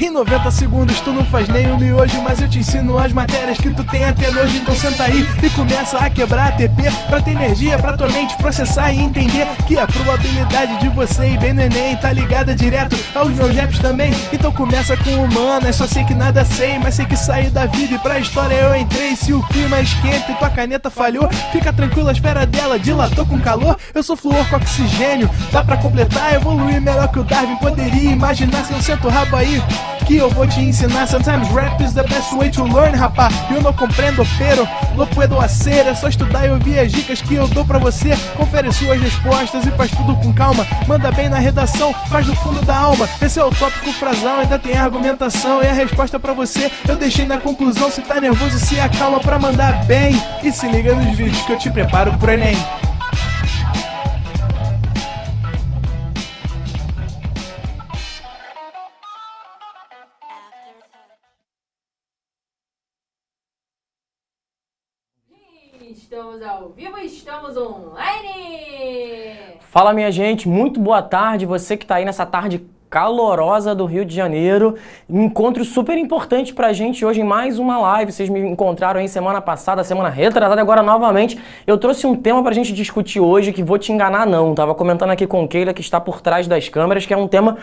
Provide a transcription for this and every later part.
Em 90 segundos tu não faz nem miojo Mas eu te ensino as matérias que tu tem até hoje Então senta aí e começa a quebrar a TP Pra ter energia, pra tua mente processar e entender Que a probabilidade de você e bem neném Tá ligada direto aos meus raps também Então começa com é só sei que nada sei Mas sei que saí da vida e pra história eu entrei Se o clima é esquenta e tua caneta falhou Fica tranquila, espera dela, dilatou com calor Eu sou flor com oxigênio, dá pra completar Evoluir melhor que o Darwin poderia imaginar se então senta o rabo aí que eu vou te ensinar. Sometimes rap is the best way to learn, rapá. Eu não compreendo, pero Não puedo hacer. É só estudar e ouvir as dicas que eu dou pra você. Confere suas respostas e faz tudo com calma. Manda bem na redação, faz do fundo da alma. Esse é o tópico frasal, ainda tem argumentação. e é a resposta pra você. Eu deixei na conclusão. Se tá nervoso, se acalma pra mandar bem. E se liga nos vídeos que eu te preparo pro Enem. Estamos ao vivo, estamos online! Fala, minha gente, muito boa tarde. Você que está aí nessa tarde calorosa do Rio de Janeiro. Encontro super importante pra gente hoje em mais uma live. Vocês me encontraram aí semana passada, semana retratada, agora novamente. Eu trouxe um tema pra gente discutir hoje que vou te enganar não. Tava comentando aqui com Keila que está por trás das câmeras, que é um tema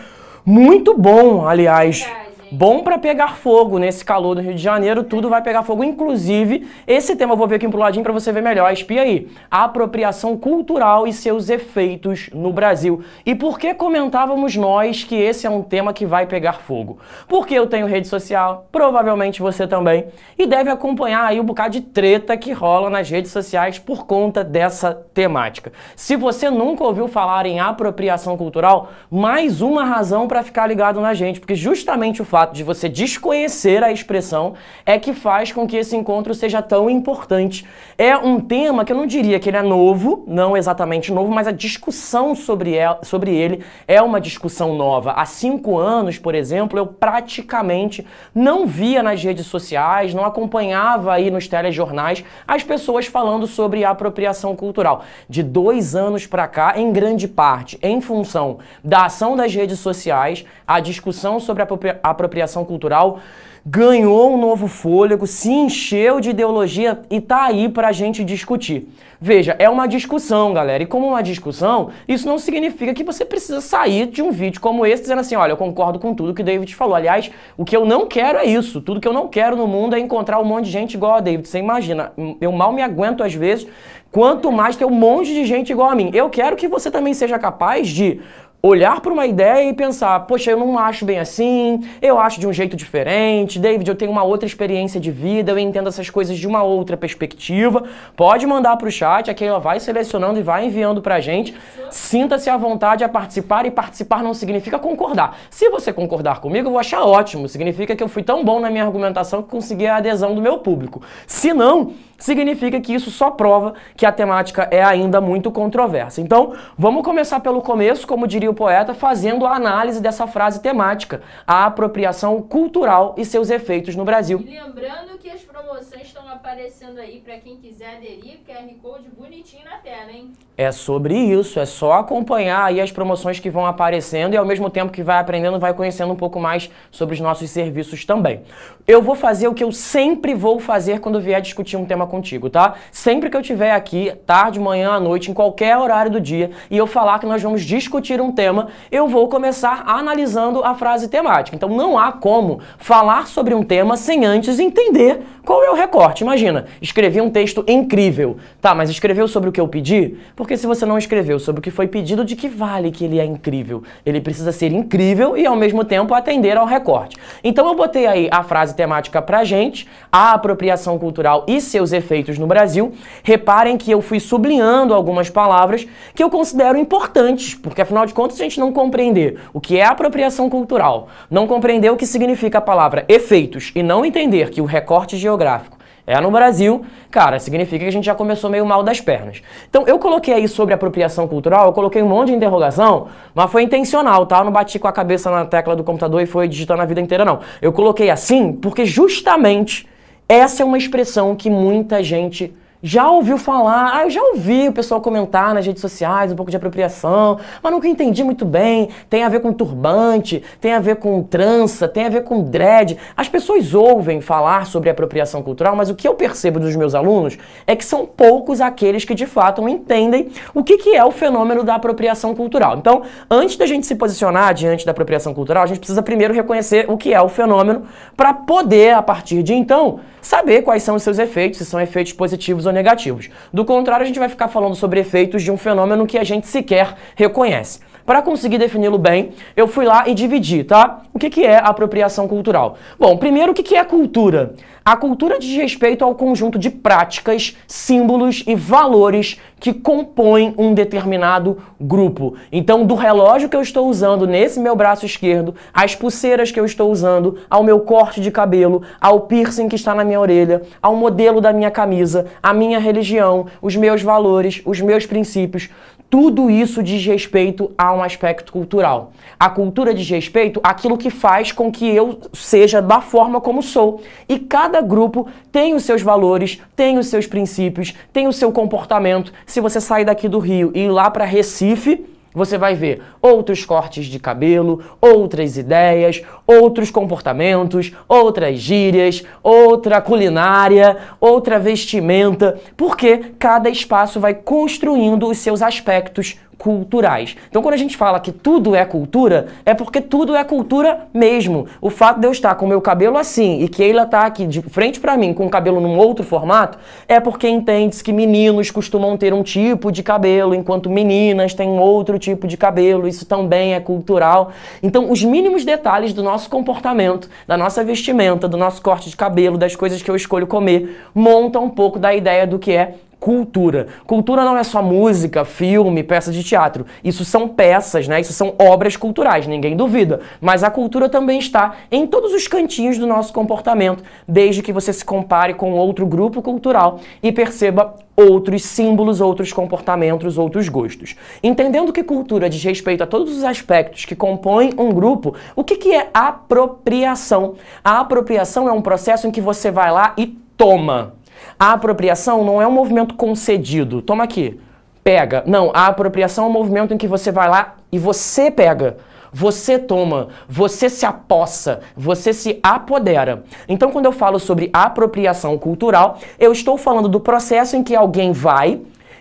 muito bom, aliás. É bom para pegar fogo nesse calor do Rio de Janeiro, tudo vai pegar fogo. Inclusive, esse tema eu vou ver aqui pro ladinho para você ver melhor. Espia aí. A apropriação cultural e seus efeitos no Brasil. E por que comentávamos nós que esse é um tema que vai pegar fogo? Porque eu tenho rede social, provavelmente você também, e deve acompanhar aí o um bocado de treta que rola nas redes sociais por conta dessa temática. Se você nunca ouviu falar em apropriação cultural, mais uma razão para ficar ligado na gente, porque justamente o fato de você desconhecer a expressão é que faz com que esse encontro seja tão importante. É um tema que eu não diria que ele é novo, não exatamente novo, mas a discussão sobre, ela, sobre ele é uma discussão nova. Há cinco anos, por exemplo, eu praticamente não via nas redes sociais, não acompanhava aí nos telejornais as pessoas falando sobre a apropriação cultural. De dois anos para cá, em grande parte, em função da ação das redes sociais, a discussão sobre a apropriação apropriação cultural, ganhou um novo fôlego, se encheu de ideologia e tá aí para a gente discutir. Veja, é uma discussão, galera. E como uma discussão, isso não significa que você precisa sair de um vídeo como esse dizendo assim: olha, eu concordo com tudo que o David falou. Aliás, o que eu não quero é isso. Tudo que eu não quero no mundo é encontrar um monte de gente igual a David. Você imagina, eu mal me aguento às vezes, quanto mais ter um monte de gente igual a mim. Eu quero que você também seja capaz de olhar para uma ideia e pensar, poxa, eu não acho bem assim, eu acho de um jeito diferente, David, eu tenho uma outra experiência de vida, eu entendo essas coisas de uma outra perspectiva. Pode mandar para o chat, aqui ela vai selecionando e vai enviando para a gente. Sinta-se à vontade a participar e participar não significa concordar. Se você concordar comigo, eu vou achar ótimo, significa que eu fui tão bom na minha argumentação que consegui a adesão do meu público. Se não, significa que isso só prova que a temática é ainda muito controversa. Então, vamos começar pelo começo, como diria o poeta, fazendo a análise dessa frase temática, a apropriação cultural e seus efeitos no Brasil. E lembrando que as promoções estão aparecendo aí para quem quiser aderir, QR Code bonitinho na tela, hein? É sobre isso, é só acompanhar aí as promoções que vão aparecendo e ao mesmo tempo que vai aprendendo, vai conhecendo um pouco mais sobre os nossos serviços também. Eu vou fazer o que eu sempre vou fazer quando vier discutir um tema contigo, tá? Sempre que eu estiver aqui, tarde, manhã, à noite, em qualquer horário do dia, e eu falar que nós vamos discutir um tema, eu vou começar analisando a frase temática. Então não há como falar sobre um tema sem antes entender qual é o recorte. Imagina, escrevi um texto incrível. Tá, mas escreveu sobre o que eu pedi? Porque se você não escreveu sobre o que foi pedido, de que vale que ele é incrível? Ele precisa ser incrível e ao mesmo tempo atender ao recorte. Então eu botei aí a frase temática pra gente, a apropriação cultural e seus efeitos no Brasil, reparem que eu fui sublinhando algumas palavras que eu considero importantes, porque afinal de contas, se a gente não compreender o que é apropriação cultural, não compreender o que significa a palavra efeitos e não entender que o recorte geográfico é no Brasil, cara, significa que a gente já começou meio mal das pernas. Então, eu coloquei aí sobre apropriação cultural, eu coloquei um monte de interrogação, mas foi intencional, tá? Eu não bati com a cabeça na tecla do computador e foi digitando a vida inteira, não. Eu coloquei assim porque justamente essa é uma expressão que muita gente já ouviu falar, ah, eu já ouvi o pessoal comentar nas redes sociais um pouco de apropriação, mas nunca entendi muito bem. Tem a ver com turbante, tem a ver com trança, tem a ver com dread. As pessoas ouvem falar sobre apropriação cultural, mas o que eu percebo dos meus alunos é que são poucos aqueles que de fato entendem o que, que é o fenômeno da apropriação cultural. Então, antes da gente se posicionar diante da apropriação cultural, a gente precisa primeiro reconhecer o que é o fenômeno para poder, a partir de então, saber quais são os seus efeitos, se são efeitos positivos ou negativos. Do contrário, a gente vai ficar falando sobre efeitos de um fenômeno que a gente sequer reconhece. Para conseguir defini-lo bem, eu fui lá e dividi, tá? O que, que é apropriação cultural? Bom, primeiro, o que, que é cultura? A cultura diz respeito ao conjunto de práticas, símbolos e valores que compõem um determinado grupo. Então, do relógio que eu estou usando nesse meu braço esquerdo, às pulseiras que eu estou usando, ao meu corte de cabelo, ao piercing que está na minha orelha, ao modelo da minha camisa, à minha religião, os meus valores, os meus princípios, tudo isso diz respeito a um aspecto cultural. A cultura diz respeito àquilo que faz com que eu seja da forma como sou. E cada grupo tem os seus valores, tem os seus princípios, tem o seu comportamento. Se você sair daqui do Rio e ir lá para Recife, você vai ver outros cortes de cabelo, outras ideias, outros comportamentos, outras gírias, outra culinária, outra vestimenta, porque cada espaço vai construindo os seus aspectos culturais. Então, quando a gente fala que tudo é cultura, é porque tudo é cultura mesmo. O fato de eu estar com meu cabelo assim e Keila estar tá aqui de frente para mim com o cabelo num outro formato, é porque entende-se que meninos costumam ter um tipo de cabelo, enquanto meninas têm outro tipo de cabelo. Isso também é cultural. Então, os mínimos detalhes do nosso comportamento, da nossa vestimenta, do nosso corte de cabelo, das coisas que eu escolho comer, montam um pouco da ideia do que é cultura. Cultura não é só música, filme, peça de teatro. Isso são peças, né? Isso são obras culturais, ninguém duvida. Mas a cultura também está em todos os cantinhos do nosso comportamento, desde que você se compare com outro grupo cultural e perceba outros símbolos, outros comportamentos, outros gostos. Entendendo que cultura diz respeito a todos os aspectos que compõem um grupo, o que, que é apropriação? A apropriação é um processo em que você vai lá e toma a apropriação não é um movimento concedido. Toma aqui, pega. Não, a apropriação é um movimento em que você vai lá e você pega. Você toma, você se apossa, você se apodera. Então, quando eu falo sobre apropriação cultural, eu estou falando do processo em que alguém vai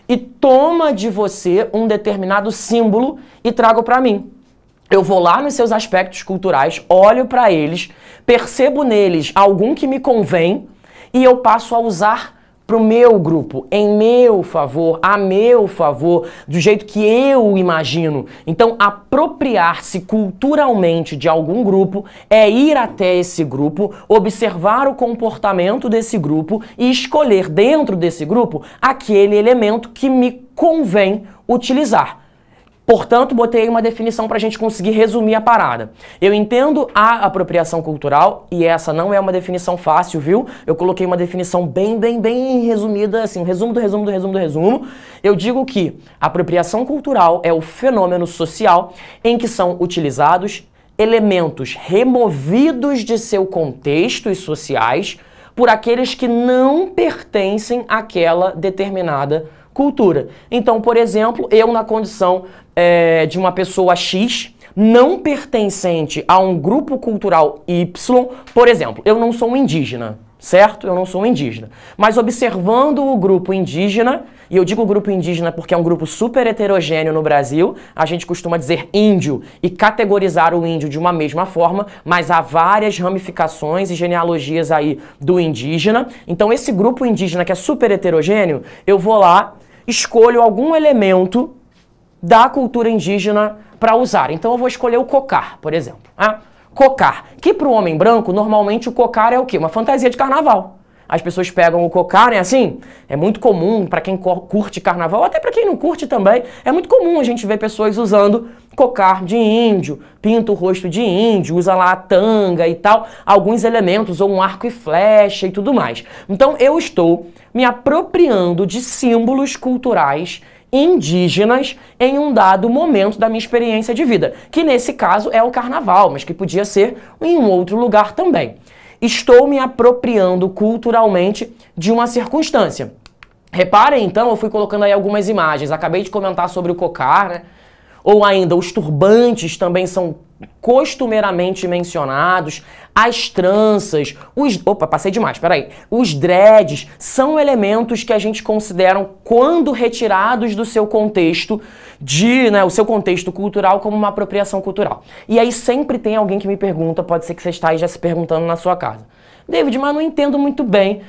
e toma de você um determinado símbolo e trago para mim. Eu vou lá nos seus aspectos culturais, olho para eles, percebo neles algum que me convém, e eu passo a usar para o meu grupo, em meu favor, a meu favor, do jeito que eu imagino. Então, apropriar-se culturalmente de algum grupo é ir até esse grupo, observar o comportamento desse grupo e escolher dentro desse grupo aquele elemento que me convém utilizar. Portanto, botei uma definição para a gente conseguir resumir a parada. Eu entendo a apropriação cultural e essa não é uma definição fácil, viu? Eu coloquei uma definição bem, bem, bem resumida, assim, um resumo do resumo do resumo do resumo. Eu digo que apropriação cultural é o fenômeno social em que são utilizados elementos removidos de seu contexto e sociais por aqueles que não pertencem àquela determinada cultura. Então, por exemplo, eu na condição é, de uma pessoa X não pertencente a um grupo cultural Y, por exemplo, eu não sou um indígena, certo? Eu não sou um indígena. Mas observando o grupo indígena, e eu digo grupo indígena porque é um grupo super heterogêneo no Brasil, a gente costuma dizer índio e categorizar o índio de uma mesma forma, mas há várias ramificações e genealogias aí do indígena. Então esse grupo indígena que é super heterogêneo, eu vou lá, escolho algum elemento da cultura indígena para usar. Então eu vou escolher o cocar, por exemplo. Ah, cocar. Que para o homem branco, normalmente o cocar é o quê? Uma fantasia de carnaval. As pessoas pegam o cocar, né? Assim, é muito comum para quem curte carnaval, até para quem não curte também, é muito comum a gente ver pessoas usando cocar de índio, pinta o rosto de índio, usa lá a tanga e tal, alguns elementos, ou um arco e flecha e tudo mais. Então eu estou me apropriando de símbolos culturais indígenas em um dado momento da minha experiência de vida, que nesse caso é o carnaval, mas que podia ser em um outro lugar também. Estou me apropriando culturalmente de uma circunstância. Reparem então, eu fui colocando aí algumas imagens. Acabei de comentar sobre o cocar, né? Ou ainda, os turbantes também são costumeiramente mencionados, as tranças, os. Opa, passei demais, peraí. Os dreads são elementos que a gente considera, quando retirados do seu contexto, de, né, o seu contexto cultural, como uma apropriação cultural. E aí sempre tem alguém que me pergunta, pode ser que você está aí já se perguntando na sua casa. David, mas não entendo muito bem.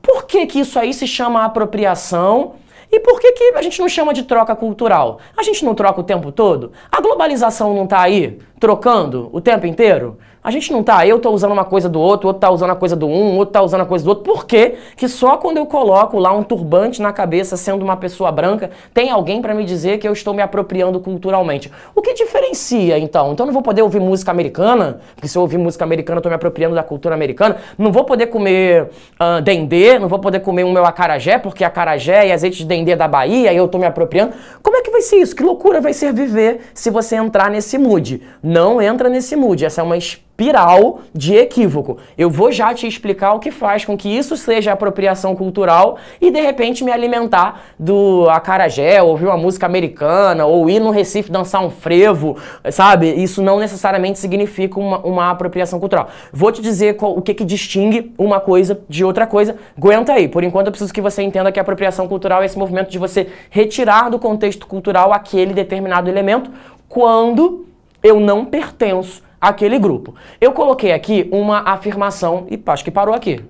Por que, que isso aí se chama apropriação? E por que, que a gente não chama de troca cultural? A gente não troca o tempo todo? A globalização não está aí, trocando o tempo inteiro? A gente não tá, eu tô usando uma coisa do outro, o outro tá usando a coisa do um, o outro tá usando a coisa do outro. Por quê? Que só quando eu coloco lá um turbante na cabeça, sendo uma pessoa branca, tem alguém para me dizer que eu estou me apropriando culturalmente. O que diferencia, então? Então eu não vou poder ouvir música americana, porque se eu ouvir música americana, eu tô me apropriando da cultura americana. Não vou poder comer uh, dendê, não vou poder comer o meu acarajé, porque acarajé e azeite de dendê é da Bahia, e eu tô me apropriando. Como é que vai ser isso? Que loucura vai ser viver se você entrar nesse mood? Não entra nesse mood. Essa é uma espiral de equívoco. Eu vou já te explicar o que faz com que isso seja apropriação cultural e de repente me alimentar do acarajé, ouvir uma música americana, ou ir no Recife dançar um frevo, sabe? Isso não necessariamente significa uma, uma apropriação cultural. Vou te dizer qual, o que, que distingue uma coisa de outra coisa. Aguenta aí. Por enquanto eu preciso que você entenda que a apropriação cultural é esse movimento de você retirar do contexto cultural aquele determinado elemento quando eu não pertenço aquele grupo. Eu coloquei aqui uma afirmação, e acho que parou aqui.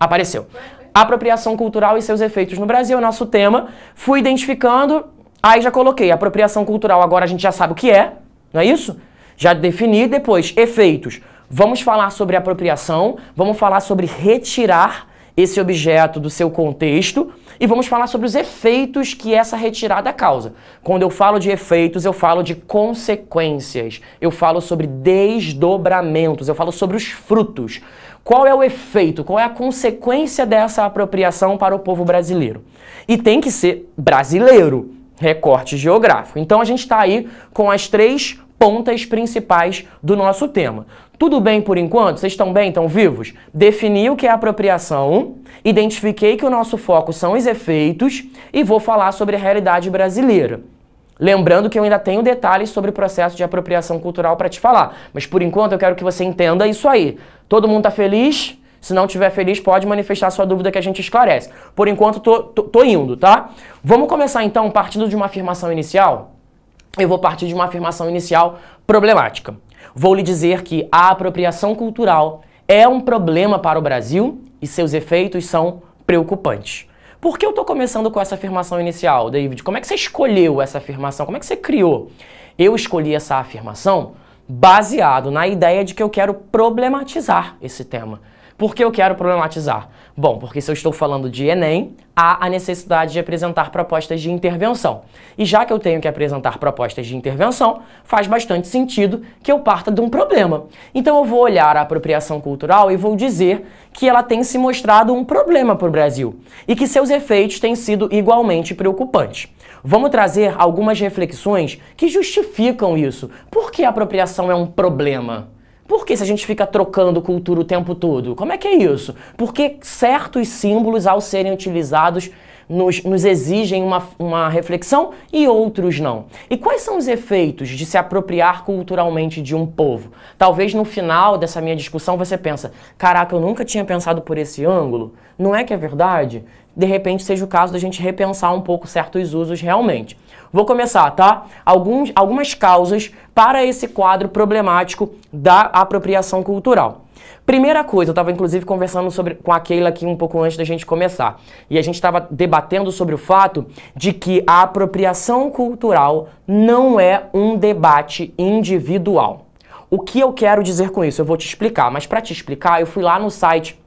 Apareceu. Apropriação cultural e seus efeitos no Brasil, é nosso tema. Fui identificando, aí já coloquei apropriação cultural, agora a gente já sabe o que é, não é isso? Já defini, depois efeitos. Vamos falar sobre apropriação, vamos falar sobre retirar esse objeto do seu contexto e vamos falar sobre os efeitos que essa retirada causa. Quando eu falo de efeitos, eu falo de consequências, eu falo sobre desdobramentos, eu falo sobre os frutos. Qual é o efeito, qual é a consequência dessa apropriação para o povo brasileiro? E tem que ser brasileiro, recorte geográfico. Então a gente está aí com as três pontas principais do nosso tema. Tudo bem por enquanto? Vocês estão bem? Estão vivos? Defini o que é apropriação, identifiquei que o nosso foco são os efeitos e vou falar sobre a realidade brasileira. Lembrando que eu ainda tenho detalhes sobre o processo de apropriação cultural para te falar, mas por enquanto eu quero que você entenda isso aí. Todo mundo está feliz? Se não estiver feliz, pode manifestar sua dúvida que a gente esclarece. Por enquanto, tô, tô, tô indo, tá? Vamos começar então partindo de uma afirmação inicial? Eu vou partir de uma afirmação inicial problemática. Vou lhe dizer que a apropriação cultural é um problema para o Brasil e seus efeitos são preocupantes. Por que eu estou começando com essa afirmação inicial, David? Como é que você escolheu essa afirmação? Como é que você criou? Eu escolhi essa afirmação baseado na ideia de que eu quero problematizar esse tema. Por que eu quero problematizar? Bom, porque se eu estou falando de Enem, há a necessidade de apresentar propostas de intervenção. E já que eu tenho que apresentar propostas de intervenção, faz bastante sentido que eu parta de um problema. Então eu vou olhar a apropriação cultural e vou dizer que ela tem se mostrado um problema para o Brasil e que seus efeitos têm sido igualmente preocupantes. Vamos trazer algumas reflexões que justificam isso. Por que a apropriação é um problema? Por que se a gente fica trocando cultura o tempo todo? Como é que é isso? Porque certos símbolos, ao serem utilizados, nos, nos exigem uma, uma reflexão e outros não? E quais são os efeitos de se apropriar culturalmente de um povo? Talvez no final dessa minha discussão você pensa, caraca, eu nunca tinha pensado por esse ângulo. Não é que é verdade? de repente seja o caso da gente repensar um pouco certos usos realmente. Vou começar, tá? Alguns, algumas causas para esse quadro problemático da apropriação cultural. Primeira coisa, eu estava inclusive conversando sobre, com a Keila aqui um pouco antes da gente começar. E a gente estava debatendo sobre o fato de que a apropriação cultural não é um debate individual. O que eu quero dizer com isso? Eu vou te explicar, mas para te explicar, eu fui lá no site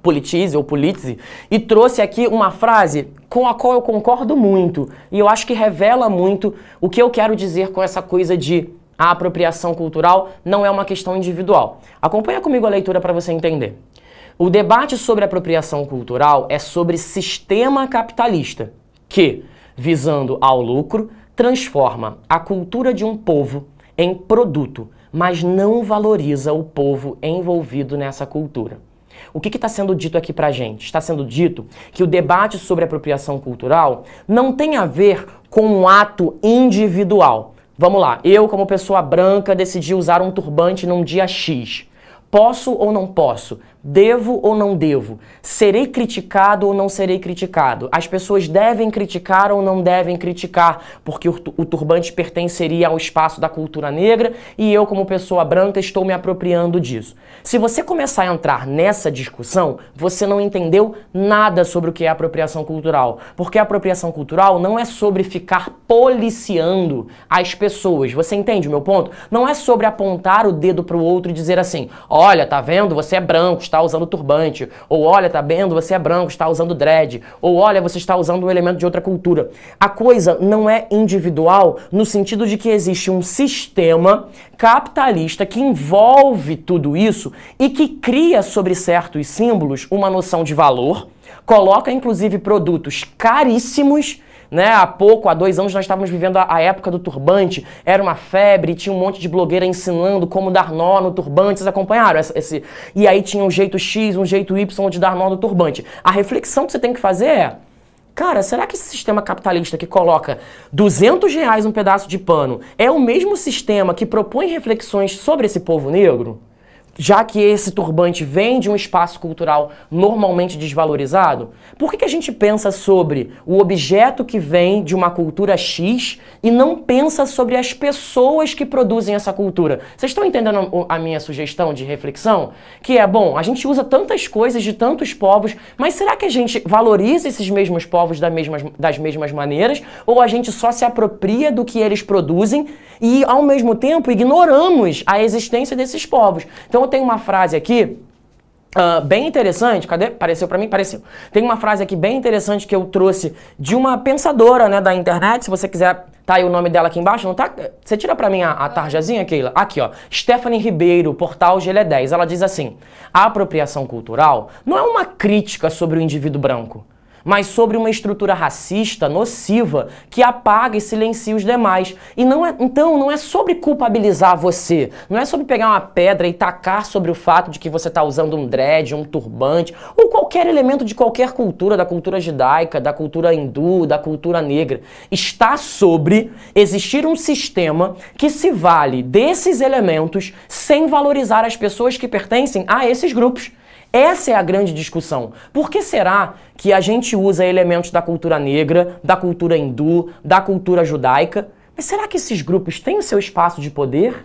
Politize ou Politize, e trouxe aqui uma frase com a qual eu concordo muito, e eu acho que revela muito o que eu quero dizer com essa coisa de a apropriação cultural não é uma questão individual. Acompanha comigo a leitura para você entender. O debate sobre apropriação cultural é sobre sistema capitalista que, visando ao lucro, transforma a cultura de um povo em produto, mas não valoriza o povo envolvido nessa cultura. O que está sendo dito aqui para gente? Está sendo dito que o debate sobre apropriação cultural não tem a ver com um ato individual. Vamos lá, eu, como pessoa branca, decidi usar um turbante num dia X. Posso ou não posso? Devo ou não devo? Serei criticado ou não serei criticado? As pessoas devem criticar ou não devem criticar, porque o, o, turbante pertenceria ao espaço da cultura negra e eu, como pessoa branca, estou me apropriando disso. Se você começar a entrar nessa discussão, você não entendeu nada sobre o que é apropriação cultural. Porque apropriação cultural não é sobre ficar policiando as pessoas. Você entende o meu ponto? Não é sobre apontar o dedo para o outro e dizer assim: olha, tá vendo? Você é branco está usando turbante. Ou olha, tá vendo? Você é branco, está usando dread. Ou olha, você está usando um elemento de outra cultura. A coisa não é individual no sentido de que existe um sistema capitalista que envolve tudo isso e que cria sobre certos símbolos uma noção de valor, coloca inclusive produtos caríssimos né? Há pouco, há dois anos, nós estávamos vivendo a, a época do turbante, era uma febre, tinha um monte de blogueira ensinando como dar nó no turbante, vocês acompanharam essa, esse... E aí tinha um jeito X, um jeito Y de dar nó no turbante. A reflexão que você tem que fazer é... Cara, será que esse sistema capitalista que coloca 200 reais um pedaço de pano é o mesmo sistema que propõe reflexões sobre esse povo negro? já que esse turbante vem de um espaço cultural normalmente desvalorizado, por que, que a gente pensa sobre o objeto que vem de uma cultura X e não pensa sobre as pessoas que produzem essa cultura? Vocês estão entendendo a minha sugestão de reflexão? Que é, bom, a gente usa tantas coisas de tantos povos, mas será que a gente valoriza esses mesmos povos da mesmas, das mesmas maneiras? Ou a gente só se apropria do que eles produzem e, ao mesmo tempo, ignoramos a existência desses povos? Então, tem uma frase aqui Uh, bem interessante, cadê? Apareceu para mim? Apareceu. Tem uma frase aqui bem interessante que eu trouxe de uma pensadora né, da internet, se você quiser, tá aí o nome dela aqui embaixo, não tá? Você tira para mim a, a tarjazinha, Keila? Aqui, ó. Stephanie Ribeiro, portal GL10. Ela diz assim, a apropriação cultural não é uma crítica sobre o indivíduo branco, mas sobre uma estrutura racista, nociva, que apaga e silencia os demais. E não é, então, não é sobre culpabilizar você, não é sobre pegar uma pedra e tacar sobre o fato de que você está usando um dread, um turbante, ou qualquer elemento de qualquer cultura, da cultura judaica, da cultura hindu, da cultura negra. Está sobre existir um sistema que se vale desses elementos sem valorizar as pessoas que pertencem a esses grupos. Essa é a grande discussão. Por que será que a gente usa elementos da cultura negra, da cultura hindu, da cultura judaica? Mas será que esses grupos têm o seu espaço de poder?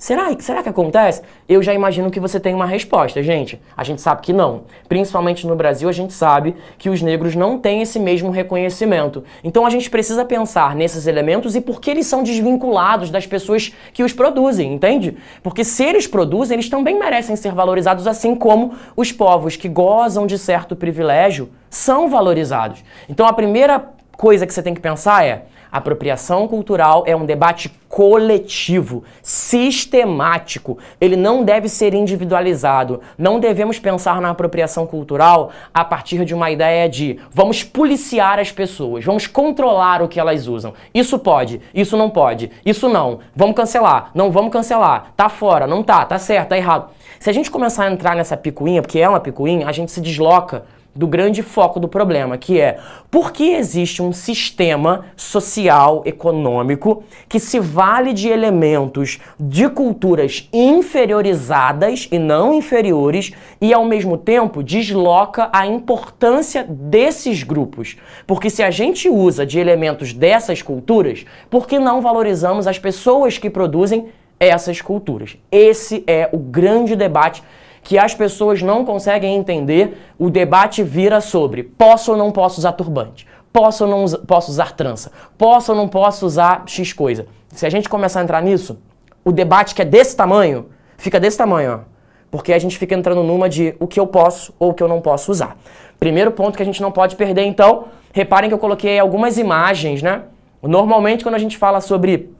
Será, será que acontece? Eu já imagino que você tem uma resposta, gente. A gente sabe que não. Principalmente no Brasil, a gente sabe que os negros não têm esse mesmo reconhecimento. Então a gente precisa pensar nesses elementos e por que eles são desvinculados das pessoas que os produzem, entende? Porque se eles produzem, eles também merecem ser valorizados, assim como os povos que gozam de certo privilégio são valorizados. Então a primeira coisa que você tem que pensar é Apropriação cultural é um debate coletivo, sistemático. Ele não deve ser individualizado. Não devemos pensar na apropriação cultural a partir de uma ideia de vamos policiar as pessoas, vamos controlar o que elas usam. Isso pode, isso não pode, isso não. Vamos cancelar, não vamos cancelar. Tá fora, não tá, tá certo, tá errado. Se a gente começar a entrar nessa picuinha, porque é uma picuinha, a gente se desloca do grande foco do problema, que é por que existe um sistema social, econômico, que se vale de elementos de culturas inferiorizadas e não inferiores e, ao mesmo tempo, desloca a importância desses grupos. Porque se a gente usa de elementos dessas culturas, por que não valorizamos as pessoas que produzem essas culturas? Esse é o grande debate que as pessoas não conseguem entender, o debate vira sobre posso ou não posso usar turbante, posso ou não posso usar trança, posso ou não posso usar X coisa. Se a gente começar a entrar nisso, o debate que é desse tamanho, fica desse tamanho, ó. Porque a gente fica entrando numa de o que eu posso ou o que eu não posso usar. Primeiro ponto que a gente não pode perder, então, reparem que eu coloquei algumas imagens, né? Normalmente, quando a gente fala sobre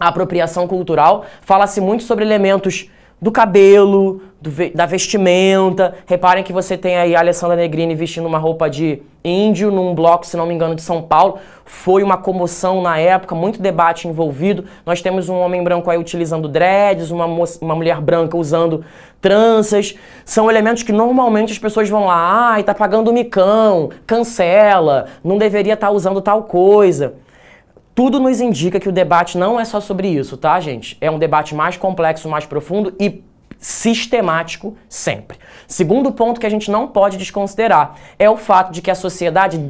apropriação cultural, fala-se muito sobre elementos do cabelo, do da vestimenta. Reparem que você tem aí a Alessandra Negrini vestindo uma roupa de índio num bloco, se não me engano, de São Paulo. Foi uma comoção na época, muito debate envolvido. Nós temos um homem branco aí utilizando dreads, uma, uma mulher branca usando tranças. São elementos que normalmente as pessoas vão lá, ai, ah, tá pagando micão, cancela, não deveria estar tá usando tal coisa. Tudo nos indica que o debate não é só sobre isso, tá, gente? É um debate mais complexo, mais profundo e sistemático sempre. Segundo ponto que a gente não pode desconsiderar é o fato de que a sociedade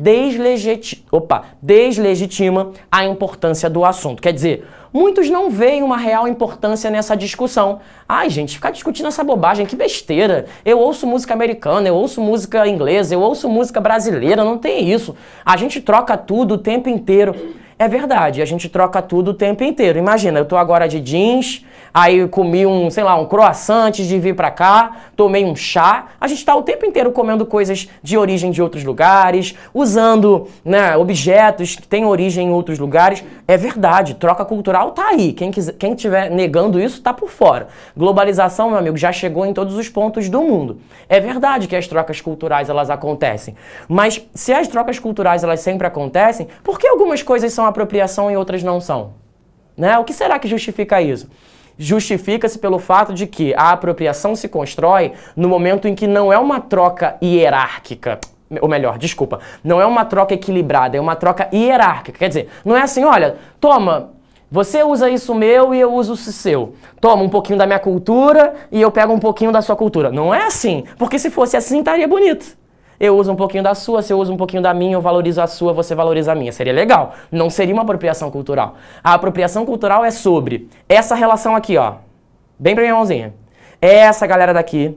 opa, deslegitima a importância do assunto. Quer dizer, muitos não veem uma real importância nessa discussão. Ai, gente, ficar discutindo essa bobagem, que besteira. Eu ouço música americana, eu ouço música inglesa, eu ouço música brasileira, não tem isso. A gente troca tudo o tempo inteiro. É verdade, a gente troca tudo o tempo inteiro. Imagina, eu tô agora de jeans, aí comi um, sei lá, um croissant antes de vir para cá, tomei um chá. A gente está o tempo inteiro comendo coisas de origem de outros lugares, usando né, objetos que têm origem em outros lugares. É verdade, troca cultural tá aí. Quem quiser, quem tiver negando isso tá por fora. Globalização, meu amigo, já chegou em todos os pontos do mundo. É verdade que as trocas culturais elas acontecem, mas se as trocas culturais elas sempre acontecem, por que algumas coisas são apropriação e outras não são? Né? O que será que justifica isso? justifica-se pelo fato de que a apropriação se constrói no momento em que não é uma troca hierárquica ou melhor, desculpa, não é uma troca equilibrada, é uma troca hierárquica. Quer dizer, não é assim, olha, toma, você usa isso meu e eu uso o seu. Toma um pouquinho da minha cultura e eu pego um pouquinho da sua cultura. Não é assim, porque se fosse assim estaria bonito. Eu uso um pouquinho da sua, você usa um pouquinho da minha, eu valorizo a sua, você valoriza a minha. Seria legal. Não seria uma apropriação cultural. A apropriação cultural é sobre essa relação aqui, ó. Bem pra minha mãozinha. Essa galera daqui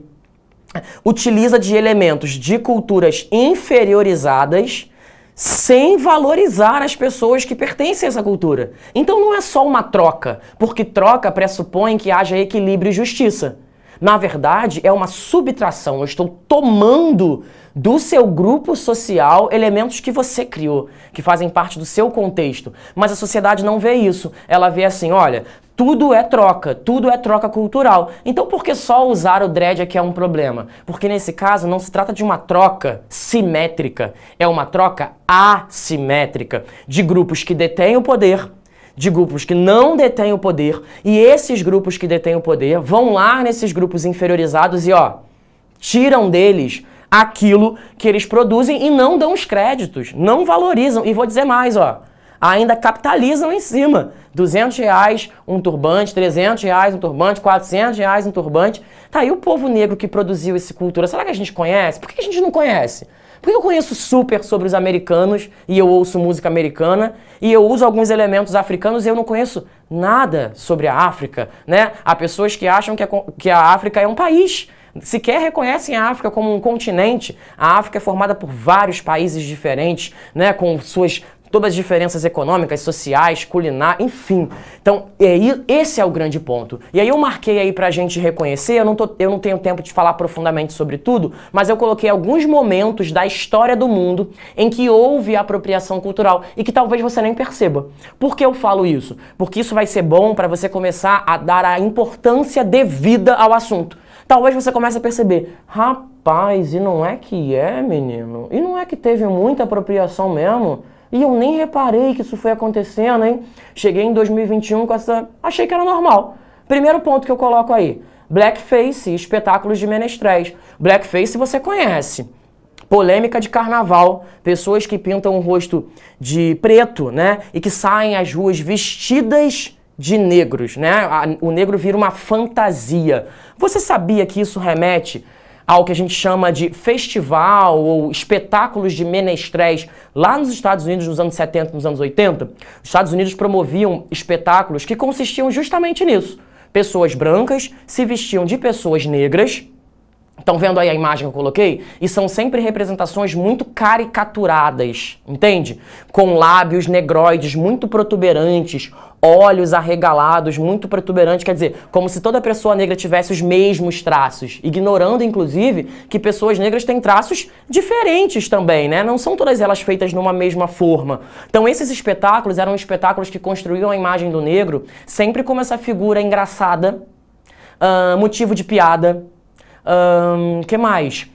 utiliza de elementos de culturas inferiorizadas sem valorizar as pessoas que pertencem a essa cultura. Então não é só uma troca, porque troca pressupõe que haja equilíbrio e justiça. Na verdade, é uma subtração. Eu estou tomando do seu grupo social elementos que você criou, que fazem parte do seu contexto. Mas a sociedade não vê isso. Ela vê assim: olha, tudo é troca, tudo é troca cultural. Então por que só usar o dread aqui é um problema? Porque nesse caso não se trata de uma troca simétrica, é uma troca assimétrica de grupos que detêm o poder de grupos que não detêm o poder e esses grupos que detêm o poder vão lá nesses grupos inferiorizados e ó, tiram deles aquilo que eles produzem e não dão os créditos, não valorizam e vou dizer mais, ó, ainda capitalizam em cima. 200 reais um turbante, 300 reais um turbante, 400 reais um turbante. Tá aí o povo negro que produziu essa cultura, será que a gente conhece? Por que a gente não conhece? Porque eu conheço super sobre os americanos e eu ouço música americana e eu uso alguns elementos africanos e eu não conheço nada sobre a África, né? Há pessoas que acham que a, que a África é um país sequer reconhecem a África como um continente. A África é formada por vários países diferentes, né, com suas todas as diferenças econômicas, sociais, culinárias, enfim. Então, é, esse é o grande ponto. E aí eu marquei aí pra gente reconhecer, eu não, tô, eu não tenho tempo de falar profundamente sobre tudo, mas eu coloquei alguns momentos da história do mundo em que houve apropriação cultural e que talvez você nem perceba. Por que eu falo isso? Porque isso vai ser bom para você começar a dar a importância devida ao assunto. Talvez você comece a perceber, rapaz, e não é que é, menino? E não é que teve muita apropriação mesmo? E eu nem reparei que isso foi acontecendo, hein? Cheguei em 2021 com essa. Achei que era normal. Primeiro ponto que eu coloco aí: blackface, espetáculos de menestréis. Blackface você conhece. Polêmica de carnaval, pessoas que pintam o rosto de preto, né? E que saem às ruas vestidas de negros, né? O negro vira uma fantasia. Você sabia que isso remete ao que a gente chama de festival ou espetáculos de menestréis lá nos Estados Unidos nos anos 70, nos anos 80, os Estados Unidos promoviam espetáculos que consistiam justamente nisso. Pessoas brancas se vestiam de pessoas negras. Estão vendo aí a imagem que eu coloquei? E são sempre representações muito caricaturadas, entende? Com lábios negroides muito protuberantes, olhos arregalados, muito protuberantes, quer dizer, como se toda pessoa negra tivesse os mesmos traços, ignorando inclusive que pessoas negras têm traços diferentes também, né? Não são todas elas feitas numa mesma forma. Então esses espetáculos eram espetáculos que construíam a imagem do negro sempre como essa figura engraçada, uh, motivo de piada, que mais?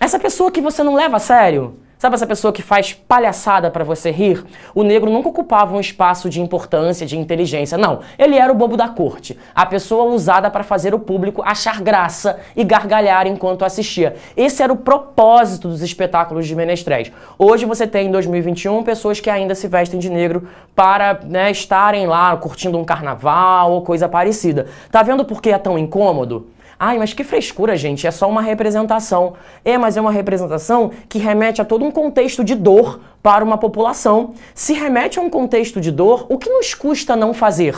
Essa pessoa que você não leva a sério, Sabe essa pessoa que faz palhaçada para você rir? O negro nunca ocupava um espaço de importância, de inteligência, não. Ele era o bobo da corte, a pessoa usada para fazer o público achar graça e gargalhar enquanto assistia. Esse era o propósito dos espetáculos de menestréis. Hoje você tem em 2021 pessoas que ainda se vestem de negro para né, estarem lá curtindo um carnaval ou coisa parecida. Tá vendo por que é tão incômodo? Ai, mas que frescura, gente, é só uma representação. É, mas é uma representação que remete a todo um contexto de dor para uma população. Se remete a um contexto de dor, o que nos custa não fazer?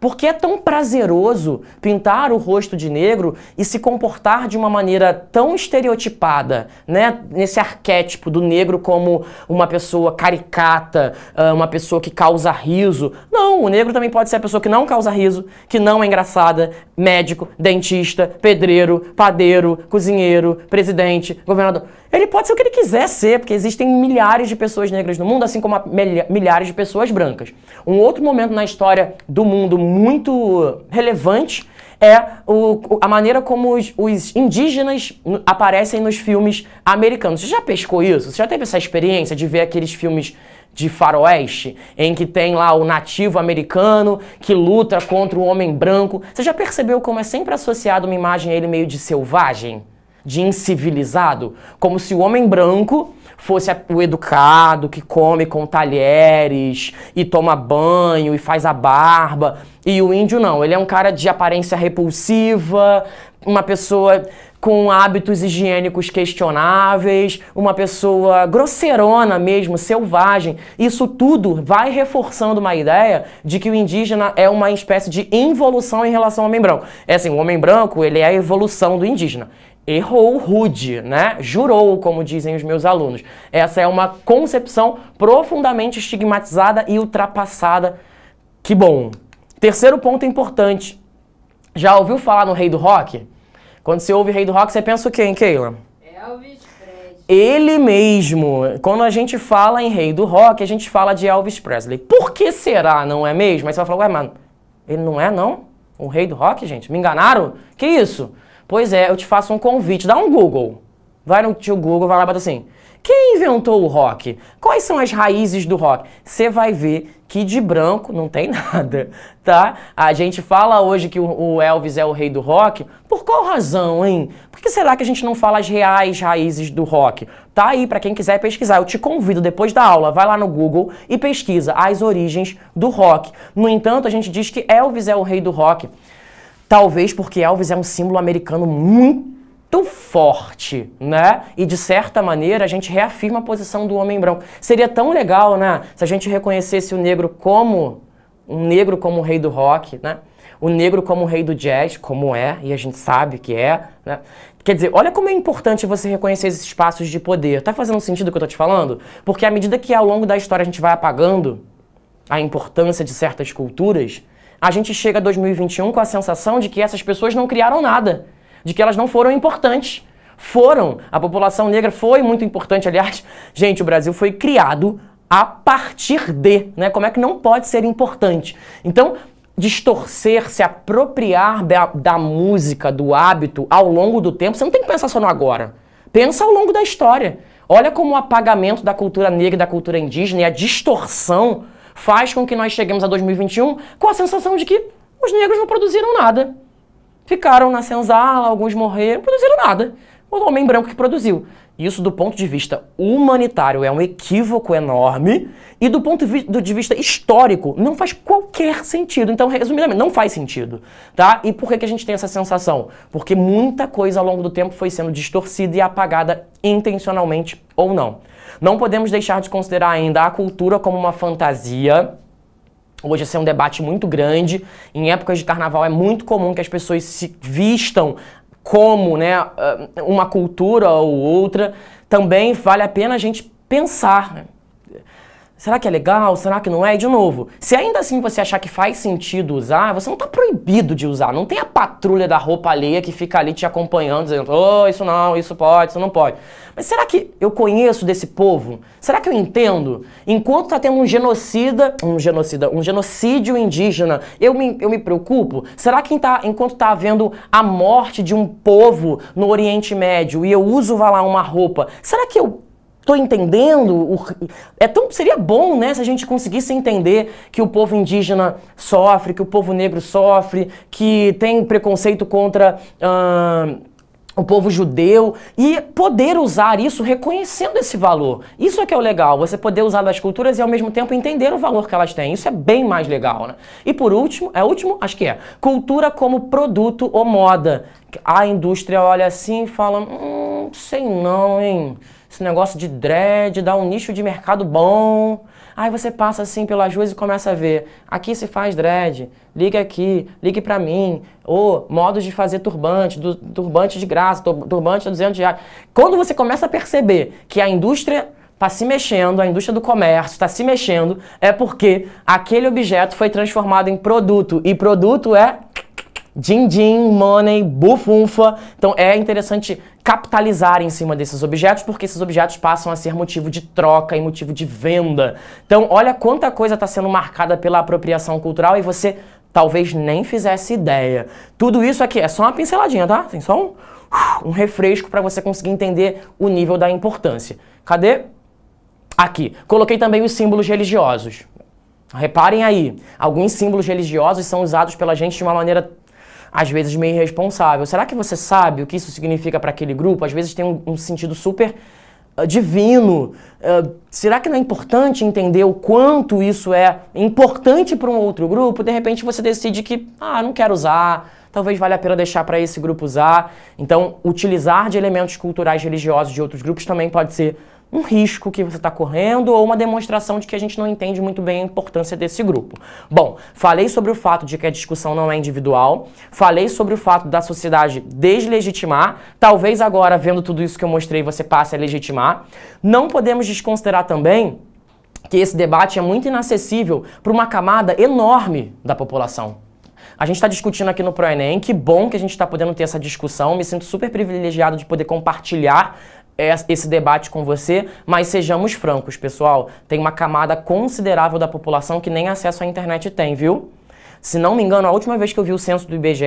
Por que é tão prazeroso pintar o rosto de negro e se comportar de uma maneira tão estereotipada, né? Nesse arquétipo do negro como uma pessoa caricata, ah, uma pessoa que causa riso. Não, o negro também pode ser a pessoa que não causa riso, que não é engraçada, médico, dentista, pedreiro, padeiro, cozinheiro, presidente, governador. Ele pode ser o que ele quiser ser, porque existem milhares de pessoas negras no mundo, assim como milhares de pessoas brancas. Um outro momento na história do mundo muito relevante é o, a maneira como os, os, indígenas aparecem nos filmes americanos. Você já pescou isso? Você já teve essa experiência de ver aqueles filmes de faroeste, em que tem lá o nativo americano que luta contra o homem branco? Você já percebeu como é sempre associado uma imagem a ele meio de selvagem? de incivilizado, como se o homem branco fosse o educado que come com talheres e toma banho e faz a barba. E o índio não, ele é um cara de aparência repulsiva, uma pessoa com hábitos higiênicos questionáveis, uma pessoa grosseirona mesmo, selvagem. Isso tudo vai reforçando uma ideia de que o indígena é uma espécie de involução em relação ao homem branco. É assim, o homem branco, ele é a evolução do indígena errou rude, né? Jurou, como dizem os meus alunos. Essa é uma concepção profundamente estigmatizada e ultrapassada. Que bom. Terceiro ponto importante. Já ouviu falar no Rei do Rock? Quando você ouve Rei do Rock, você pensa o quê, hein, Keila? Elvis Presley. Ele mesmo. Quando a gente fala em Rei do Rock, a gente fala de Elvis Presley. Por que será, não é mesmo? Aí você vai falar, ué, mano, ele não é, não? O Rei do Rock, gente? Me enganaram? Que isso? Pois é, eu te faço um convite. Dá um Google. Vai no tio Google, vai lá e bota assim. Quem inventou o rock? Quais são as raízes do rock? Você vai ver que de branco não tem nada, tá? A gente fala hoje que o Elvis é o rei do rock. Por qual razão, hein? Por que será que a gente não fala as reais raízes do rock? Tá aí para quem quiser pesquisar. Eu te convido depois da aula, vai lá no Google e pesquisa as origens do rock. No entanto, a gente diz que Elvis é o rei do rock. Talvez porque Elvis é um símbolo americano muito forte, né? E de certa maneira a gente reafirma a posição do homem branco. Seria tão legal, né? Se a gente reconhecesse o negro como um negro como o rei do rock, né? O negro como o rei do jazz, como é, e a gente sabe que é, né? Quer dizer, olha como é importante você reconhecer esses espaços de poder. Tá fazendo sentido o que eu tô te falando? Porque à medida que ao longo da história a gente vai apagando a importância de certas culturas, a gente chega a 2021 com a sensação de que essas pessoas não criaram nada, de que elas não foram importantes. Foram, a população negra foi muito importante, aliás, gente, o Brasil foi criado a partir de, né? Como é que não pode ser importante? Então, distorcer, se apropriar da, da música, do hábito ao longo do tempo, você não tem que pensar só no agora. Pensa ao longo da história. Olha como o apagamento da cultura negra e da cultura indígena e a distorção faz com que nós cheguemos a 2021 com a sensação de que os negros não produziram nada. Ficaram na senzala, alguns morreram, não produziram nada. O homem branco que produziu. Isso, do ponto de vista humanitário, é um equívoco enorme. E do ponto de vista histórico, não faz qualquer sentido. Então, resumidamente, não faz sentido. Tá? E por que, que a gente tem essa sensação? Porque muita coisa ao longo do tempo foi sendo distorcida e apagada intencionalmente ou não. Não podemos deixar de considerar ainda a cultura como uma fantasia. Hoje esse é um debate muito grande. Em épocas de carnaval é muito comum que as pessoas se vistam como né, ah, uma cultura ou outra, também vale a pena a gente pensar. Né? Será que é legal? Será que não é? E de novo, se ainda assim você achar que faz sentido usar, você não está proibido de usar. Não tem a patrulha da roupa alheia que fica ali te acompanhando, dizendo, oh, isso não, isso pode, isso não pode. Mas será que eu conheço desse povo? Será que eu entendo? Enquanto está tendo um genocida, um genocida, um genocídio indígena, eu me, eu me preocupo? Será que tá, enquanto está havendo a morte de um povo no Oriente Médio e eu uso, vai lá, uma roupa, será que eu estou entendendo. O... É tão, seria bom, né, se a gente conseguisse entender que o povo indígena sofre, que o povo negro sofre, que tem preconceito contra. Ah, o povo judeu e poder usar isso reconhecendo esse valor. Isso é que é o legal, você poder usar das culturas e ao mesmo tempo entender o valor que elas têm. Isso é bem mais legal, né? E por último, é último, acho que é, cultura como produto ou moda. A indústria olha assim e fala, hum, sei não, hein? Esse negócio de dread dá um nicho de mercado bom. Aí você passa assim pelas ruas e começa a ver. Aqui se faz dread, ligue aqui, ligue para mim. Ou modos de fazer turbante, do, turbante de graça, turbante a 200 reais. Quando você começa a perceber que a indústria está se mexendo, a indústria do comércio está se mexendo, é porque aquele objeto foi transformado em produto. E produto é din-din, money, bufunfa. Então é interessante capitalizar em cima desses objetos, porque esses objetos passam a ser motivo de troca e motivo de venda. Então, olha quanta coisa está sendo marcada pela apropriação cultural e você talvez nem fizesse ideia. Tudo isso aqui é só uma pinceladinha, tá? Tem só um, um refresco para você conseguir entender o nível da importância. Cadê? Aqui. Coloquei também os símbolos religiosos. Reparem aí, alguns símbolos religiosos são usados pela gente de uma maneira às vezes meio irresponsável. Será que você sabe o que isso significa para aquele grupo? Às vezes tem um, um sentido super uh, divino. Uh, será que não é importante entender o quanto isso é importante para um outro grupo? De repente você decide que, ah, não quero usar, talvez valha a pena deixar para esse grupo usar. Então, utilizar de elementos culturais religiosos de outros grupos também pode ser um risco que você está correndo ou uma demonstração de que a gente não entende muito bem a importância desse grupo. Bom, falei sobre o fato de que a discussão não é individual, falei sobre o fato da sociedade deslegitimar, talvez agora, vendo tudo isso que eu mostrei, você passe a legitimar. Não podemos desconsiderar também que esse debate é muito inacessível para uma camada enorme da população. A gente está discutindo aqui no ProEnem, que bom que a gente está podendo ter essa discussão, me sinto super privilegiado de poder compartilhar é esse debate com você, mas sejamos francos, pessoal. Tem uma camada considerável da população que nem acesso à internet tem, viu? Se não me engano, a última vez que eu vi o censo do IBGE,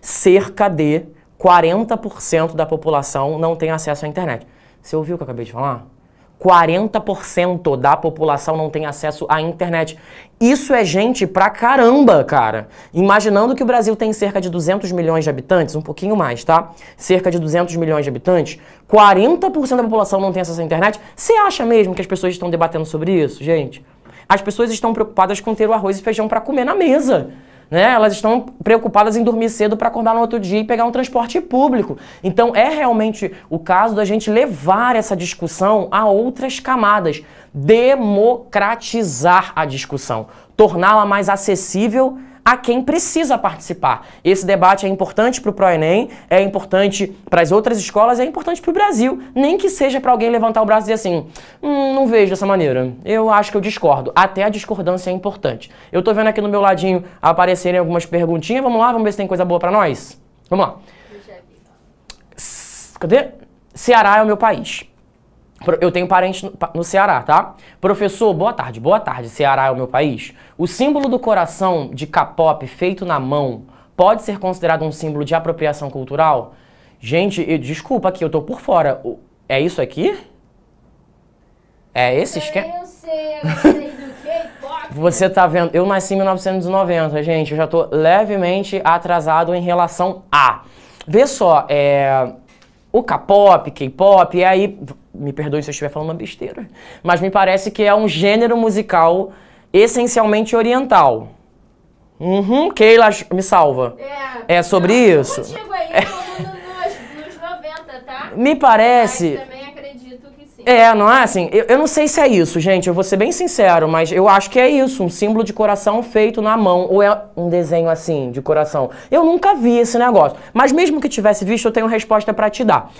cerca de 40% da população não tem acesso à internet. Você ouviu o que eu acabei de falar? 40% da população não tem acesso à internet. Isso é gente pra caramba, cara. Imaginando que o Brasil tem cerca de 200 milhões de habitantes, um pouquinho mais, tá? Cerca de 200 milhões de habitantes, 40% da população não tem acesso à internet. Você acha mesmo que as pessoas estão debatendo sobre isso, gente? As pessoas estão preocupadas com ter o arroz e feijão para comer na mesa. Né? Elas estão preocupadas em dormir cedo para acordar no outro dia e pegar um transporte público. Então é realmente o caso da gente levar essa discussão a outras camadas, democratizar a discussão, torná-la mais acessível a quem precisa participar. Esse debate é importante para o ProEnem, é importante para as outras escolas, é importante para o Brasil, nem que seja para alguém levantar o braço e dizer assim, hum, não vejo dessa maneira, eu acho que eu discordo. Até a discordância é importante. Eu estou vendo aqui no meu ladinho aparecerem algumas perguntinhas, vamos lá, vamos ver se tem coisa boa para nós? Vamos lá. Cadê? Ceará é o meu país. Eu tenho parente no Ceará, tá? Professor, boa tarde. Boa tarde, Ceará é o meu país. O símbolo do coração de K-pop feito na mão pode ser considerado um símbolo de apropriação cultural? Gente, eu, desculpa aqui, eu tô por fora. É isso aqui? É esse esquema? Eu sei, eu sei do K-pop. Você tá vendo? Eu nasci em 1990, gente. Eu já tô levemente atrasado em relação a. Vê só, é o K-pop, K-pop, e aí me perdoe se eu estiver falando uma besteira, mas me parece que é um gênero musical essencialmente oriental. Uhum, Keila me salva. É, é sobre não, isso. nos 90, tá? Me parece. Mas também acredito que sim. É, não é assim? Eu, eu não sei se é isso, gente. Eu vou ser bem sincero, mas eu acho que é isso. Um símbolo de coração feito na mão. Ou é um desenho assim, de coração. Eu nunca vi esse negócio. Mas mesmo que tivesse visto, eu tenho resposta para te dar.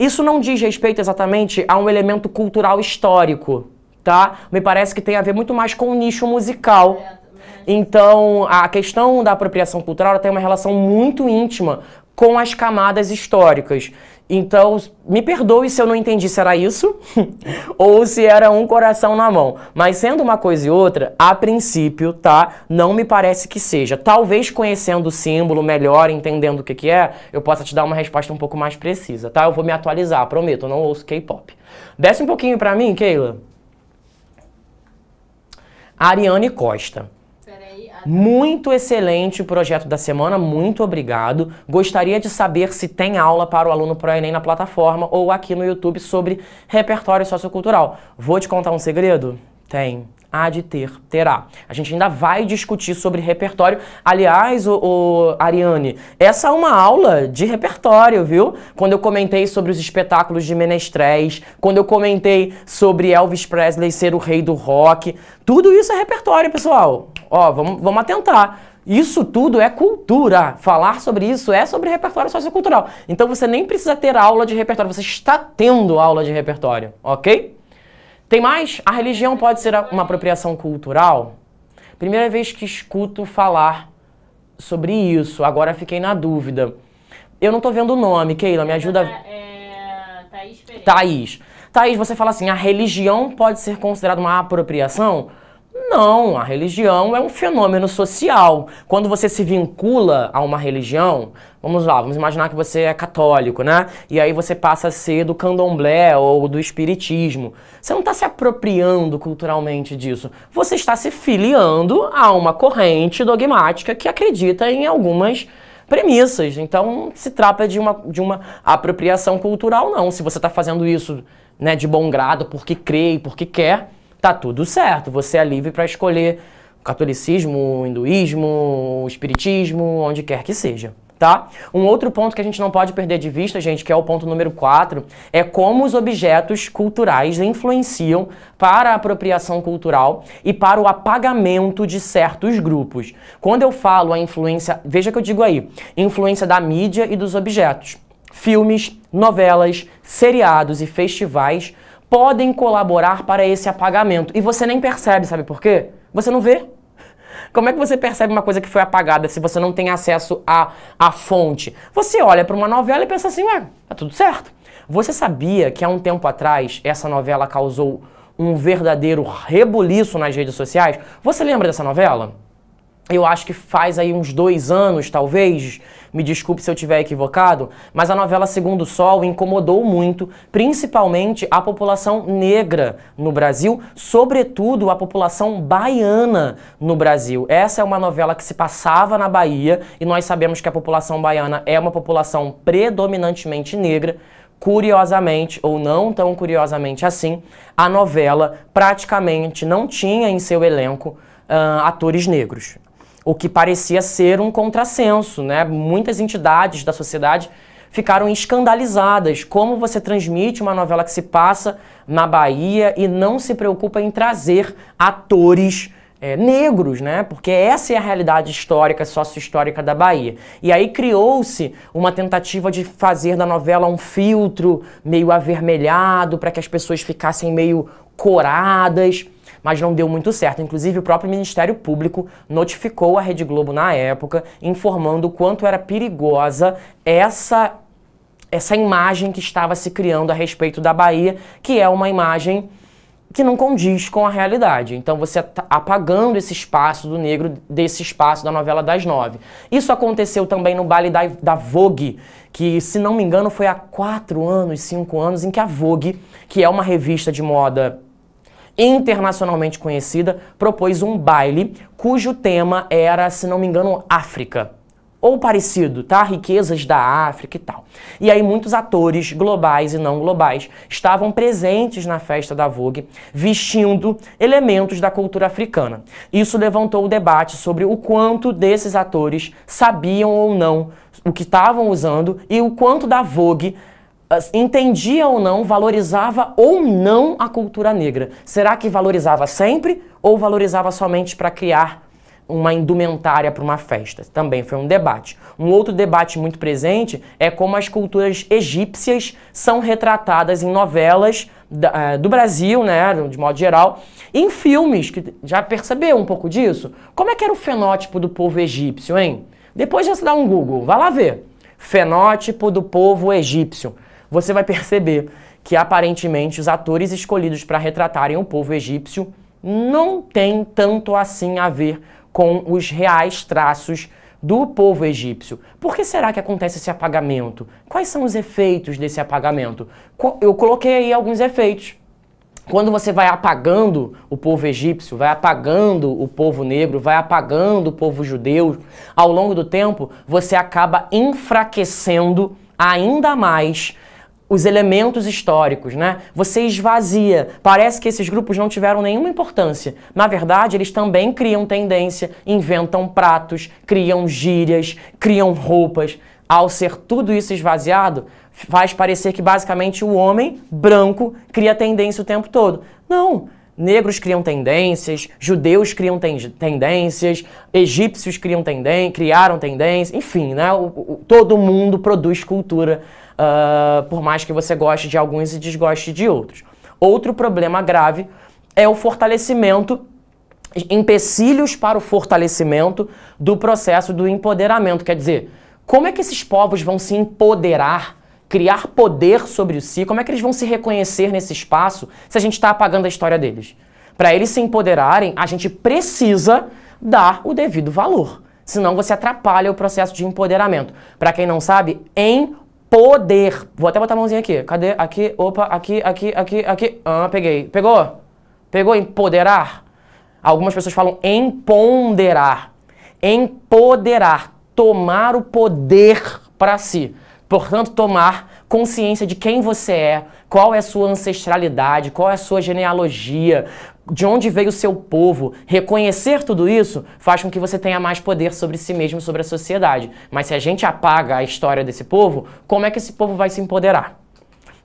Isso não diz respeito exatamente a um elemento cultural histórico, tá? Me parece que tem a ver muito mais com o nicho musical. É, então, a questão da apropriação cultural tem uma relação muito íntima com as camadas históricas. Então, me perdoe se eu não entendi se era isso ou se era um coração na mão. Mas sendo uma coisa e outra, a princípio, tá? Não me parece que seja. Talvez conhecendo o símbolo melhor, entendendo o que, que é, eu possa te dar uma resposta um pouco mais precisa, tá? Eu vou me atualizar, prometo, eu não ouço K-pop. Desce um pouquinho pra mim, Keila. Ariane Costa. Muito excelente o projeto da semana, muito obrigado. Gostaria de saber se tem aula para o aluno pro Enem na plataforma ou aqui no YouTube sobre repertório sociocultural. Vou te contar um segredo? Tem há de ter, terá. A gente ainda vai discutir sobre repertório. Aliás, o, o, Ariane, essa é uma aula de repertório, viu? Quando eu comentei sobre os espetáculos de menestréis, quando eu comentei sobre Elvis Presley ser o rei do rock, tudo isso é repertório, pessoal. Ó, vamos, vamos atentar. Isso tudo é cultura. Falar sobre isso é sobre repertório sociocultural. Então você nem precisa ter aula de repertório, você está tendo aula de repertório, ok? Tem mais? A religião pode ser uma apropriação cultural? Primeira vez que escuto falar sobre isso, agora fiquei na dúvida. Eu não estou vendo o nome, Keila, me ajuda. É, é, Thaís Pereira. Thaís. Thaís, você fala assim, a religião pode ser considerada uma apropriação? Não, a religião é um fenômeno social. Quando você se vincula a uma religião, vamos lá, vamos imaginar que você é católico, né? E aí você passa a ser do candomblé ou do espiritismo. Você não está se apropriando culturalmente disso. Você está se filiando a uma corrente dogmática que acredita em algumas premissas. Então, se trata de uma, de uma apropriação cultural, não. Se você está fazendo isso né, de bom grado, porque crê e porque quer tá tudo certo, você é livre para escolher o catolicismo, o hinduísmo, o espiritismo, onde quer que seja. Tá? Um outro ponto que a gente não pode perder de vista, gente, que é o ponto número 4, é como os objetos culturais influenciam para a apropriação cultural e para o apagamento de certos grupos. Quando eu falo a influência, veja que eu digo aí, influência da mídia e dos objetos. Filmes, novelas, seriados e festivais podem colaborar para esse apagamento. E você nem percebe, sabe por quê? Você não vê. Como é que você percebe uma coisa que foi apagada se você não tem acesso à, à fonte? Você olha para uma novela e pensa assim, ué, tá tudo certo. Você sabia que há um tempo atrás essa novela causou um verdadeiro rebuliço nas redes sociais? Você lembra dessa novela? eu acho que faz aí uns dois anos, talvez, me desculpe se eu tiver equivocado, mas a novela Segundo Sol incomodou muito, principalmente a população negra no Brasil, sobretudo a população baiana no Brasil. Essa é uma novela que se passava na Bahia e nós sabemos que a população baiana é uma população predominantemente negra curiosamente, ou não tão curiosamente assim, a novela praticamente não tinha em seu elenco uh, atores negros o que parecia ser um contrassenso, né? Muitas entidades da sociedade ficaram escandalizadas. Como você transmite uma novela que se passa na Bahia e não se preocupa em trazer atores é, negros, né? Porque essa é a realidade histórica, sócio-histórica da Bahia. E aí criou-se uma tentativa de fazer da novela um filtro meio avermelhado para que as pessoas ficassem meio coradas mas não deu muito certo. Inclusive, o próprio Ministério Público notificou a Rede Globo na época, informando o quanto era perigosa essa essa imagem que estava se criando a respeito da Bahia, que é uma imagem que não condiz com a realidade. Então você está apagando esse espaço do negro desse espaço da novela das nove. Isso aconteceu também no baile da, da Vogue, que, se não me engano, foi há quatro anos, cinco anos, em que a Vogue, que é uma revista de moda internacionalmente conhecida, propôs um baile cujo tema era, se não me engano, África. Ou parecido, tá? Riquezas da África e tal. E aí muitos atores globais e não globais estavam presentes na festa da Vogue, vestindo elementos da cultura africana. Isso levantou o debate sobre o quanto desses atores sabiam ou não o que estavam usando e o quanto da Vogue entendia ou não, valorizava ou não a cultura negra. Será que valorizava sempre ou valorizava somente para criar uma indumentária para uma festa? Também foi um debate. Um outro debate muito presente é como as culturas egípcias são retratadas em novelas eh, do Brasil, né, de modo geral, em filmes, que já percebeu um pouco disso? Como é que era o fenótipo do povo egípcio, hein? Depois já se dá um Google, vai lá ver. Fenótipo do povo egípcio você vai perceber que aparentemente os atores escolhidos para retratarem o povo egípcio não têm tanto assim a ver com os reais traços do povo egípcio. Por que será que acontece esse apagamento? Quais são os efeitos desse apagamento? Eu coloquei aí alguns efeitos. Quando você vai apagando o povo egípcio, vai apagando o povo negro, vai apagando o povo judeu, ao longo do tempo, você acaba enfraquecendo ainda mais os elementos históricos, né? Você esvazia. Parece que esses grupos não tiveram nenhuma importância. Na verdade, eles também criam tendência, inventam pratos, criam gírias, criam roupas. Ao ser tudo isso esvaziado, faz parecer que basicamente o homem branco cria tendência o tempo todo. Não. Negros criam tendências, judeus criam ten tendências, egípcios criam tenden criaram tendências, enfim, né? O, o, todo mundo produz cultura uh, por mais que você goste de alguns e desgoste de outros. Outro problema grave é o fortalecimento empecilhos para o fortalecimento do processo do empoderamento. Quer dizer, como é que esses povos vão se empoderar, criar poder sobre si? Como é que eles vão se reconhecer nesse espaço se a gente está apagando a história deles? Para eles se empoderarem, a gente precisa dar o devido valor. Senão você atrapalha o processo de empoderamento. Para quem não sabe, em poder. Vou até botar a mãozinha aqui. Cadê? Aqui, opa, aqui, aqui, aqui, aqui. Ah, peguei. Pegou? Pegou? Empoderar. Algumas pessoas falam empoderar. Empoderar. Tomar o poder para si. Portanto, tomar consciência de quem você é, qual é a sua ancestralidade, qual é a sua genealogia, de onde veio o seu povo, reconhecer tudo isso faz com que você tenha mais poder sobre si mesmo, sobre a sociedade. Mas se a gente apaga a história desse povo, como é que esse povo vai se empoderar?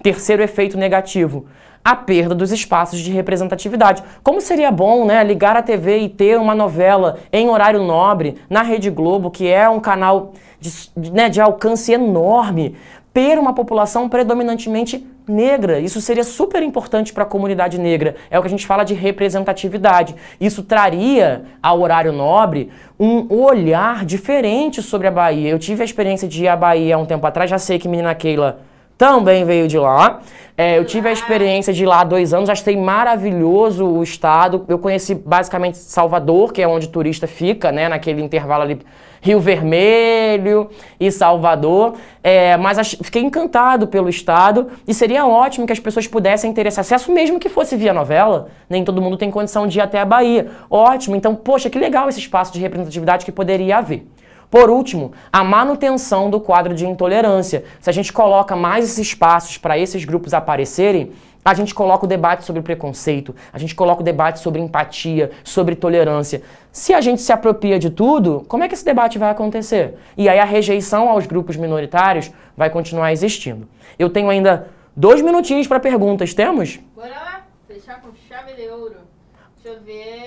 Terceiro efeito negativo, a perda dos espaços de representatividade. Como seria bom, né, ligar a TV e ter uma novela em horário nobre na Rede Globo, que é um canal de, né, de alcance enorme, ter uma população predominantemente negra. Isso seria super importante para a comunidade negra. É o que a gente fala de representatividade. Isso traria ao horário nobre um olhar diferente sobre a Bahia. Eu tive a experiência de ir à Bahia há um tempo atrás, já sei que menina Keila também veio de lá. É, eu tive a experiência de ir lá há dois anos, achei maravilhoso o estado. Eu conheci basicamente Salvador, que é onde o turista fica, né? Naquele intervalo ali, Rio Vermelho e Salvador. É, mas fiquei encantado pelo estado e seria ótimo que as pessoas pudessem ter esse acesso, é mesmo que fosse via novela. Nem todo mundo tem condição de ir até a Bahia. Ótimo, então, poxa, que legal esse espaço de representatividade que poderia haver. Por último, a manutenção do quadro de intolerância. Se a gente coloca mais esses espaços para esses grupos aparecerem, a gente coloca o debate sobre preconceito, a gente coloca o debate sobre empatia, sobre tolerância. Se a gente se apropria de tudo, como é que esse debate vai acontecer? E aí a rejeição aos grupos minoritários vai continuar existindo. Eu tenho ainda dois minutinhos para perguntas, temos? Bora lá, fechar com chave de ouro. Deixa eu ver.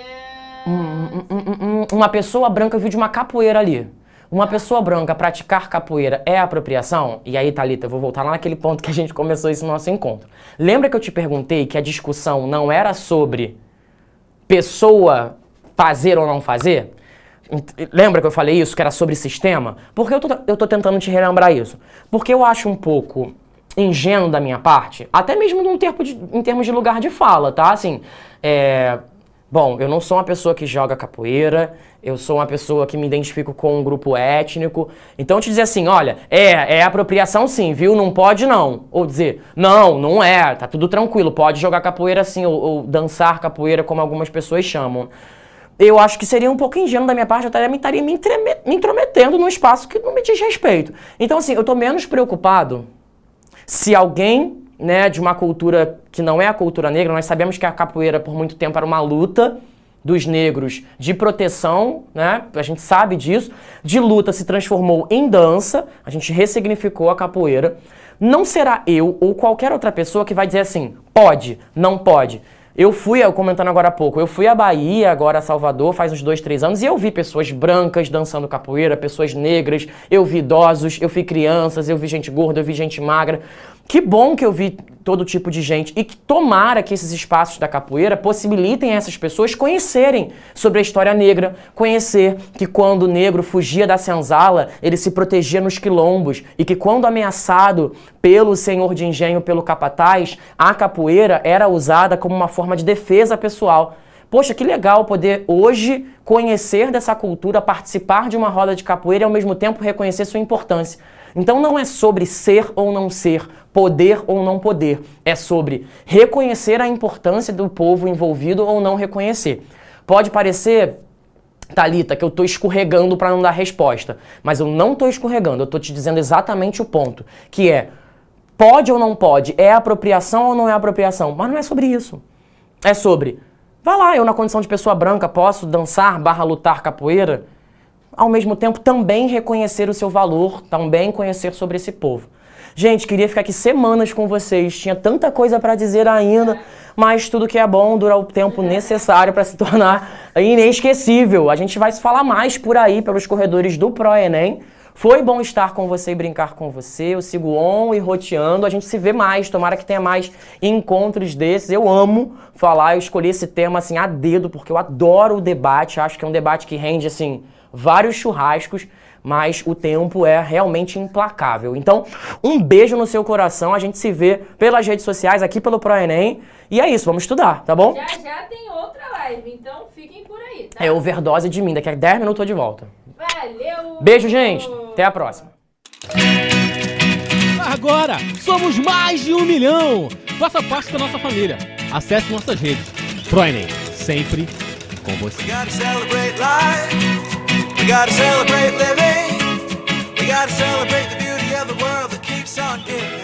Hum, hum, hum, uma pessoa branca viu de uma capoeira ali. Uma pessoa branca praticar capoeira é apropriação? E aí, Thalita, eu vou voltar lá naquele ponto que a gente começou esse nosso encontro. Lembra que eu te perguntei que a discussão não era sobre pessoa fazer ou não fazer? Lembra que eu falei isso, que era sobre sistema? Porque eu tô, eu tô tentando te relembrar isso. Porque eu acho um pouco ingênuo da minha parte, até mesmo num termo de, em termos de lugar de fala, tá? Assim, é, Bom, eu não sou uma pessoa que joga capoeira, eu sou uma pessoa que me identifico com um grupo étnico. Então te dizer assim, olha, é, é apropriação sim, viu? Não pode não. Ou dizer, não, não é, tá tudo tranquilo, pode jogar capoeira sim, ou, ou dançar capoeira, como algumas pessoas chamam. Eu acho que seria um pouco ingênuo da minha parte, eu me estaria me, me intrometendo num espaço que não me diz respeito. Então, assim, eu tô menos preocupado se alguém né, de uma cultura que não é a cultura negra, nós sabemos que a capoeira por muito tempo era uma luta dos negros de proteção, né? A gente sabe disso. De luta se transformou em dança, a gente ressignificou a capoeira. Não será eu ou qualquer outra pessoa que vai dizer assim: pode, não pode. Eu fui, eu comentando agora há pouco, eu fui à Bahia, agora a Salvador, faz uns dois, três anos, e eu vi pessoas brancas dançando capoeira, pessoas negras, eu vi idosos, eu vi crianças, eu vi gente gorda, eu vi gente magra. Que bom que eu vi todo tipo de gente e que tomara que esses espaços da capoeira possibilitem a essas pessoas conhecerem sobre a história negra, conhecer que quando o negro fugia da senzala, ele se protegia nos quilombos e que quando ameaçado pelo senhor de engenho, pelo capataz, a capoeira era usada como uma forma de defesa pessoal. Poxa, que legal poder hoje conhecer dessa cultura, participar de uma roda de capoeira e ao mesmo tempo reconhecer sua importância. Então não é sobre ser ou não ser, poder ou não poder. É sobre reconhecer a importância do povo envolvido ou não reconhecer. Pode parecer Talita, que eu estou escorregando para não dar resposta, mas eu não estou escorregando, eu estou te dizendo exatamente o ponto, que é pode ou não pode, é apropriação ou não é apropriação, mas não é sobre isso. É sobre, vá lá, eu na condição de pessoa branca posso dançar/lutar capoeira? ao mesmo tempo também reconhecer o seu valor, também conhecer sobre esse povo. Gente, queria ficar aqui semanas com vocês, tinha tanta coisa para dizer ainda, mas tudo que é bom dura o tempo necessário para se tornar inesquecível. A gente vai se falar mais por aí, pelos corredores do Pro-Enem. Foi bom estar com você e brincar com você. Eu sigo on e roteando. A gente se vê mais. Tomara que tenha mais encontros desses. Eu amo falar. Eu escolhi esse tema assim a dedo porque eu adoro o debate. Acho que é um debate que rende assim vários churrascos, mas o tempo é realmente implacável. Então, um beijo no seu coração, a gente se vê pelas redes sociais, aqui pelo ProEnem, e é isso, vamos estudar, tá bom? Já, já tem outra live, então fiquem por aí, tá? É overdose de mim, daqui a 10 minutos eu tô de volta. Valeu! Beijo, gente! Até a próxima! Agora, somos mais de um milhão! Faça parte da nossa família. Acesse nossas redes. ProEnem, sempre com você. gotta celebrate living. We gotta celebrate the beauty of the world that keeps on giving.